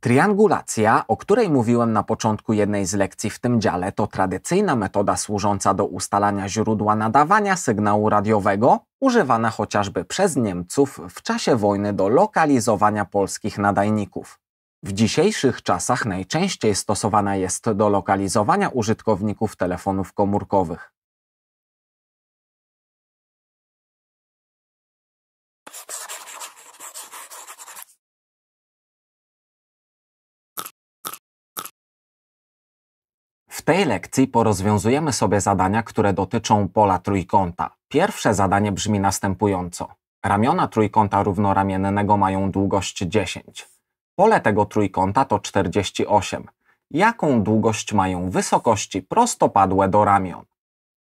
Triangulacja, o której mówiłem na początku jednej z lekcji w tym dziale, to tradycyjna metoda służąca do ustalania źródła nadawania sygnału radiowego, używana chociażby przez Niemców w czasie wojny do lokalizowania polskich nadajników. W dzisiejszych czasach najczęściej stosowana jest do lokalizowania użytkowników telefonów komórkowych. tej lekcji porozwiązujemy sobie zadania, które dotyczą pola trójkąta. Pierwsze zadanie brzmi następująco. Ramiona trójkąta równoramiennego mają długość 10. Pole tego trójkąta to 48. Jaką długość mają wysokości prostopadłe do ramion?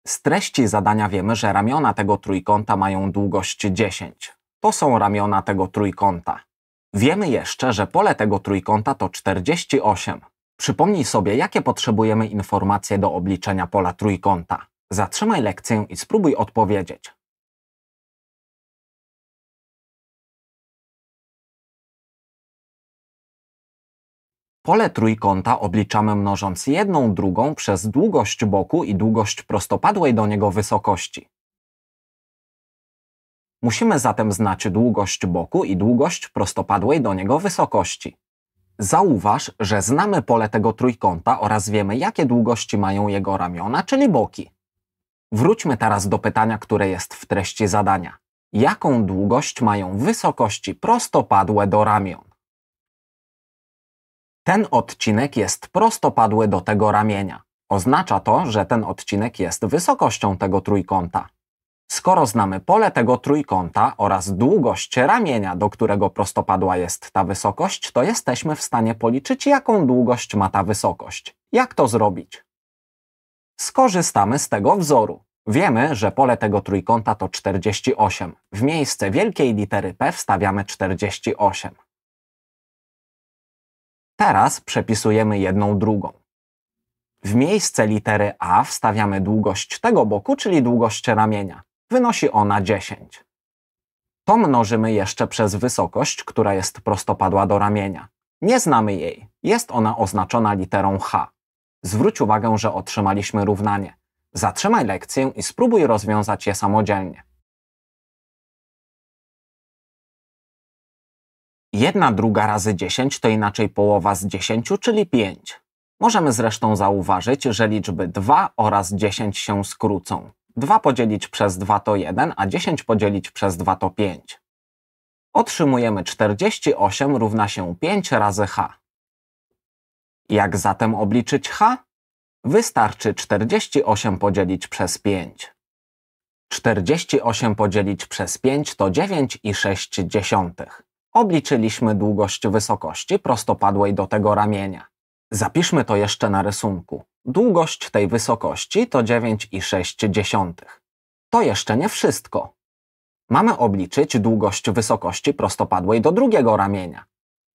Z treści zadania wiemy, że ramiona tego trójkąta mają długość 10. To są ramiona tego trójkąta. Wiemy jeszcze, że pole tego trójkąta to 48. Przypomnij sobie, jakie potrzebujemy informacje do obliczenia pola trójkąta. Zatrzymaj lekcję i spróbuj odpowiedzieć. Pole trójkąta obliczamy mnożąc jedną drugą przez długość boku i długość prostopadłej do niego wysokości. Musimy zatem znać długość boku i długość prostopadłej do niego wysokości. Zauważ, że znamy pole tego trójkąta oraz wiemy, jakie długości mają jego ramiona, czyli boki. Wróćmy teraz do pytania, które jest w treści zadania. Jaką długość mają wysokości prostopadłe do ramion? Ten odcinek jest prostopadły do tego ramienia. Oznacza to, że ten odcinek jest wysokością tego trójkąta. Skoro znamy pole tego trójkąta oraz długość ramienia, do którego prostopadła jest ta wysokość, to jesteśmy w stanie policzyć, jaką długość ma ta wysokość. Jak to zrobić? Skorzystamy z tego wzoru. Wiemy, że pole tego trójkąta to 48. W miejsce wielkiej litery P wstawiamy 48. Teraz przepisujemy jedną drugą. W miejsce litery A wstawiamy długość tego boku, czyli długość ramienia wynosi ona 10. To mnożymy jeszcze przez wysokość, która jest prostopadła do ramienia. Nie znamy jej. Jest ona oznaczona literą H. Zwróć uwagę, że otrzymaliśmy równanie. Zatrzymaj lekcję i spróbuj rozwiązać je samodzielnie. Jedna druga razy 10 to inaczej połowa z 10, czyli 5. Możemy zresztą zauważyć, że liczby 2 oraz 10 się skrócą. 2 podzielić przez 2 to 1, a 10 podzielić przez 2 to 5. Otrzymujemy 48 równa się 5 razy h. Jak zatem obliczyć h? Wystarczy 48 podzielić przez 5. 48 podzielić przez 5 to 9,6. Obliczyliśmy długość wysokości prostopadłej do tego ramienia. Zapiszmy to jeszcze na rysunku. Długość tej wysokości to 9,6. To jeszcze nie wszystko. Mamy obliczyć długość wysokości prostopadłej do drugiego ramienia.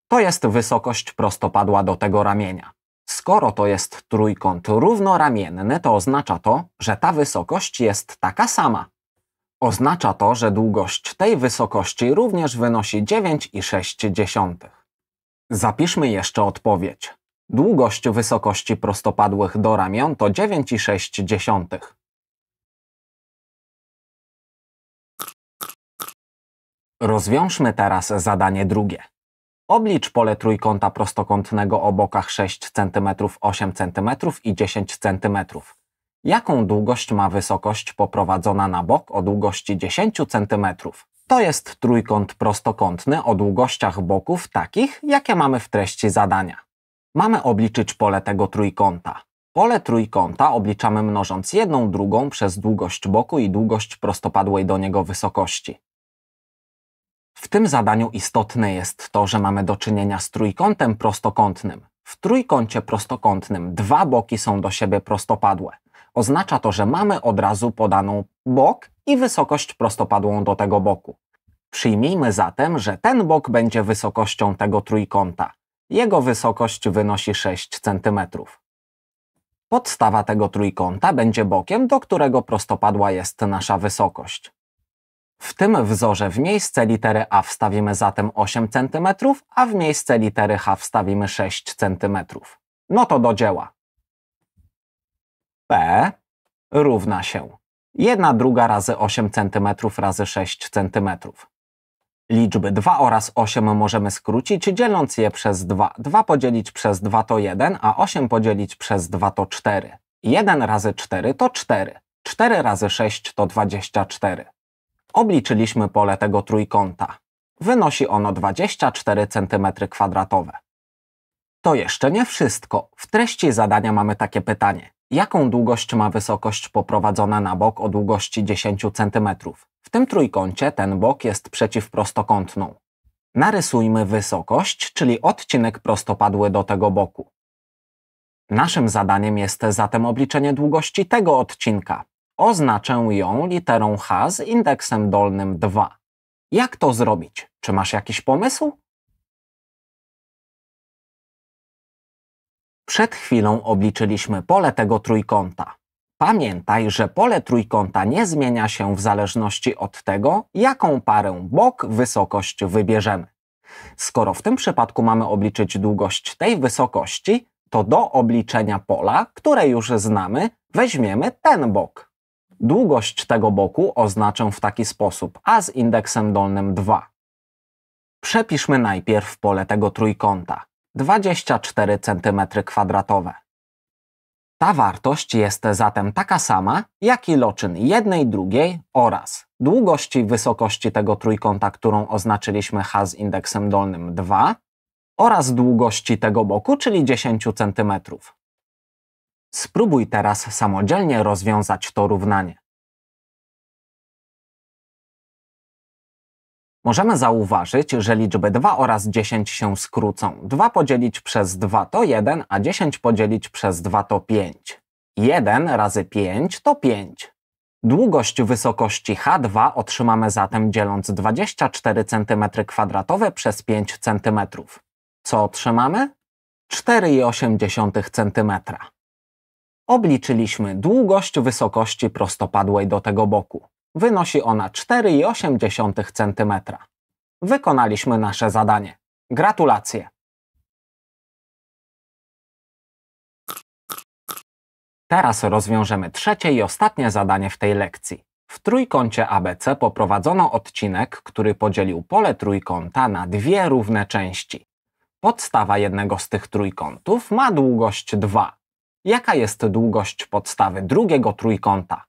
To jest wysokość prostopadła do tego ramienia. Skoro to jest trójkąt równoramienny, to oznacza to, że ta wysokość jest taka sama. Oznacza to, że długość tej wysokości również wynosi 9,6. Zapiszmy jeszcze odpowiedź. Długość wysokości prostopadłych do ramion to 9,6. Rozwiążmy teraz zadanie drugie. Oblicz pole trójkąta prostokątnego o bokach 6 cm, 8 cm i 10 cm. Jaką długość ma wysokość poprowadzona na bok o długości 10 cm? To jest trójkąt prostokątny o długościach boków takich, jakie mamy w treści zadania mamy obliczyć pole tego trójkąta. Pole trójkąta obliczamy mnożąc jedną drugą przez długość boku i długość prostopadłej do niego wysokości. W tym zadaniu istotne jest to, że mamy do czynienia z trójkątem prostokątnym. W trójkącie prostokątnym dwa boki są do siebie prostopadłe. Oznacza to, że mamy od razu podaną bok i wysokość prostopadłą do tego boku. Przyjmijmy zatem, że ten bok będzie wysokością tego trójkąta. Jego wysokość wynosi 6 cm. Podstawa tego trójkąta będzie bokiem, do którego prostopadła jest nasza wysokość. W tym wzorze w miejsce litery A wstawimy zatem 8 cm, a w miejsce litery H wstawimy 6 cm. No to do dzieła. P równa się 1 druga razy 8 cm razy 6 cm. Liczby 2 oraz 8 możemy skrócić, dzieląc je przez 2. 2 podzielić przez 2 to 1, a 8 podzielić przez 2 to 4. 1 razy 4 to 4. 4 razy 6 to 24. Obliczyliśmy pole tego trójkąta. Wynosi ono 24 cm2. To jeszcze nie wszystko. W treści zadania mamy takie pytanie. Jaką długość ma wysokość poprowadzona na bok o długości 10 cm? W tym trójkącie ten bok jest przeciwprostokątną. Narysujmy wysokość, czyli odcinek prostopadły do tego boku. Naszym zadaniem jest zatem obliczenie długości tego odcinka. Oznaczę ją literą H z indeksem dolnym 2. Jak to zrobić? Czy masz jakiś pomysł? Przed chwilą obliczyliśmy pole tego trójkąta. Pamiętaj, że pole trójkąta nie zmienia się w zależności od tego, jaką parę bok wysokość wybierzemy. Skoro w tym przypadku mamy obliczyć długość tej wysokości, to do obliczenia pola, które już znamy, weźmiemy ten bok. Długość tego boku oznaczę w taki sposób, a z indeksem dolnym 2. Przepiszmy najpierw pole tego trójkąta 24 cm kwadratowe. Ta wartość jest zatem taka sama, jak iloczyn jednej, drugiej oraz długości wysokości tego trójkąta, którą oznaczyliśmy H z indeksem dolnym 2 oraz długości tego boku, czyli 10 cm. Spróbuj teraz samodzielnie rozwiązać to równanie. Możemy zauważyć, że liczby 2 oraz 10 się skrócą. 2 podzielić przez 2 to 1, a 10 podzielić przez 2 to 5. 1 razy 5 to 5. Długość wysokości H2 otrzymamy zatem dzieląc 24 cm2 przez 5 cm. Co otrzymamy? 4,8 cm. Obliczyliśmy długość wysokości prostopadłej do tego boku wynosi ona 4,8 cm. Wykonaliśmy nasze zadanie. Gratulacje! Teraz rozwiążemy trzecie i ostatnie zadanie w tej lekcji. W trójkącie ABC poprowadzono odcinek, który podzielił pole trójkąta na dwie równe części. Podstawa jednego z tych trójkątów ma długość 2. Jaka jest długość podstawy drugiego trójkąta?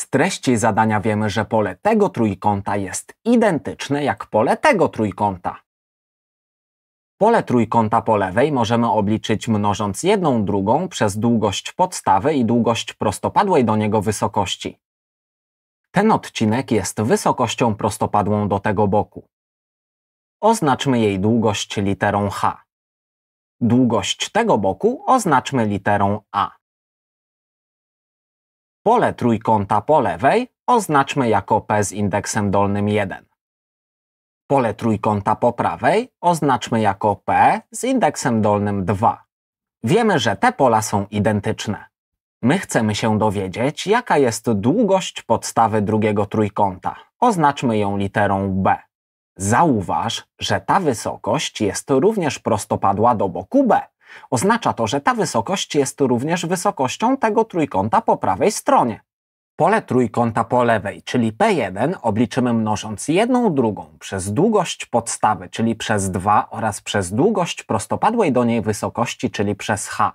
Z treści zadania wiemy, że pole tego trójkąta jest identyczne jak pole tego trójkąta. Pole trójkąta po lewej możemy obliczyć mnożąc jedną drugą przez długość podstawy i długość prostopadłej do niego wysokości. Ten odcinek jest wysokością prostopadłą do tego boku. Oznaczmy jej długość literą h. Długość tego boku oznaczmy literą a. Pole trójkąta po lewej oznaczmy jako P z indeksem dolnym 1. Pole trójkąta po prawej oznaczmy jako P z indeksem dolnym 2. Wiemy, że te pola są identyczne. My chcemy się dowiedzieć, jaka jest długość podstawy drugiego trójkąta. Oznaczmy ją literą B. Zauważ, że ta wysokość jest również prostopadła do boku B. Oznacza to, że ta wysokość jest również wysokością tego trójkąta po prawej stronie. Pole trójkąta po lewej, czyli P1, obliczymy mnożąc jedną drugą przez długość podstawy, czyli przez 2 oraz przez długość prostopadłej do niej wysokości, czyli przez h.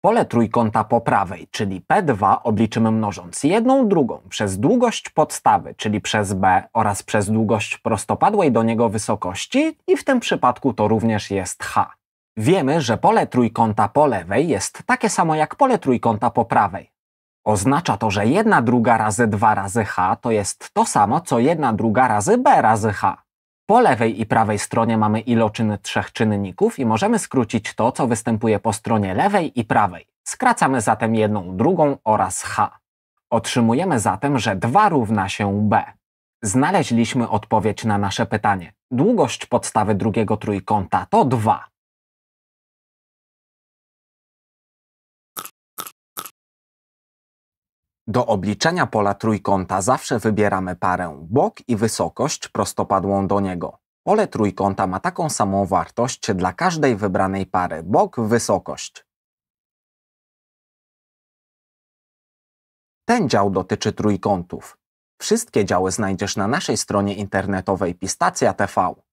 Pole trójkąta po prawej, czyli P2, obliczymy mnożąc jedną drugą przez długość podstawy, czyli przez b oraz przez długość prostopadłej do niego wysokości i w tym przypadku to również jest h. Wiemy, że pole trójkąta po lewej jest takie samo jak pole trójkąta po prawej. Oznacza to, że 1 druga razy 2 razy h to jest to samo, co 1 druga razy b razy h. Po lewej i prawej stronie mamy iloczyn trzech czynników i możemy skrócić to, co występuje po stronie lewej i prawej. Skracamy zatem jedną drugą oraz h. Otrzymujemy zatem, że 2 równa się b. Znaleźliśmy odpowiedź na nasze pytanie. Długość podstawy drugiego trójkąta to 2. Do obliczenia pola trójkąta zawsze wybieramy parę, bok i wysokość prostopadłą do niego. Pole trójkąta ma taką samą wartość dla każdej wybranej pary, bok, wysokość. Ten dział dotyczy trójkątów. Wszystkie działy znajdziesz na naszej stronie internetowej Pistacja TV.